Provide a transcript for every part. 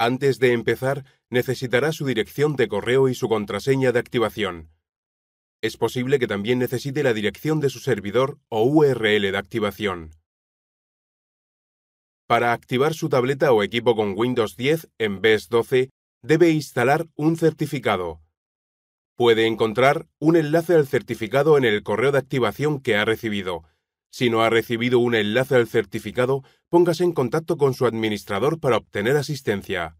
Antes de empezar, necesitará su dirección de correo y su contraseña de activación. Es posible que también necesite la dirección de su servidor o URL de activación. Para activar su tableta o equipo con Windows 10 en BES 12, debe instalar un certificado. Puede encontrar un enlace al certificado en el correo de activación que ha recibido si no ha recibido un enlace al certificado, póngase en contacto con su administrador para obtener asistencia.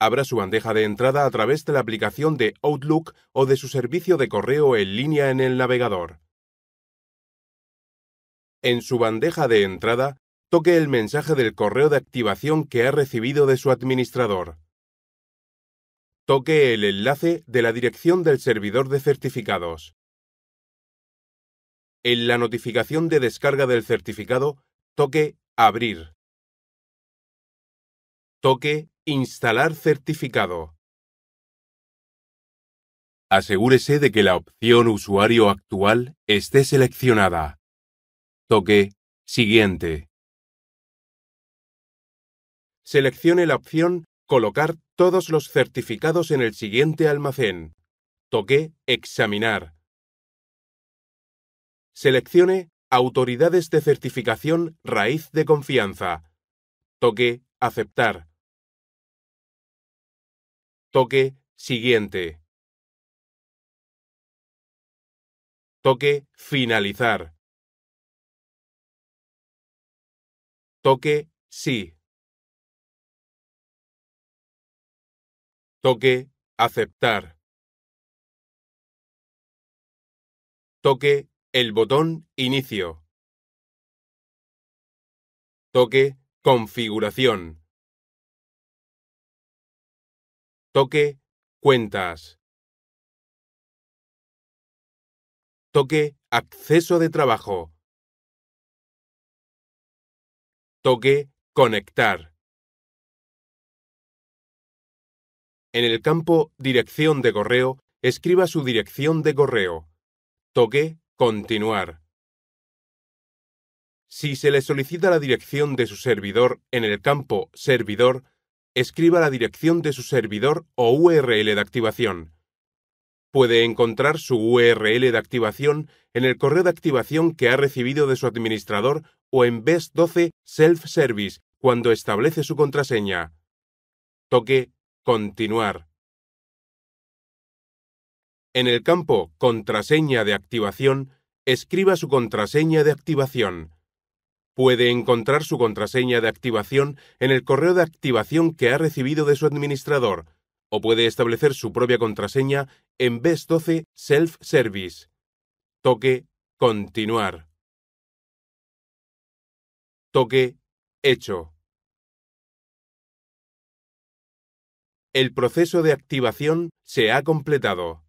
Abra su bandeja de entrada a través de la aplicación de Outlook o de su servicio de correo en línea en el navegador. En su bandeja de entrada, toque el mensaje del correo de activación que ha recibido de su administrador. Toque el enlace de la dirección del servidor de certificados en la notificación de descarga del certificado toque Abrir. Toque Instalar certificado. Asegúrese de que la opción Usuario actual esté seleccionada. Toque Siguiente. Seleccione la opción Colocar todos los certificados en el siguiente almacén. Toque Examinar. Seleccione Autoridades de certificación raíz de confianza. Toque Aceptar. Toque Siguiente. Toque Finalizar. Toque Sí. Toque Aceptar. Toque el botón Inicio. Toque Configuración. Toque Cuentas. Toque Acceso de trabajo. Toque Conectar. En el campo Dirección de correo, escriba su dirección de correo. Toque Continuar. Si se le solicita la dirección de su servidor en el campo Servidor, escriba la dirección de su servidor o URL de activación. Puede encontrar su URL de activación en el correo de activación que ha recibido de su administrador o en BES 12 Self Service cuando establece su contraseña. Toque Continuar. En el campo Contraseña de activación, escriba su contraseña de activación. Puede encontrar su contraseña de activación en el correo de activación que ha recibido de su administrador, o puede establecer su propia contraseña en BES 12 Self Service. Toque Continuar. Toque Hecho. El proceso de activación se ha completado.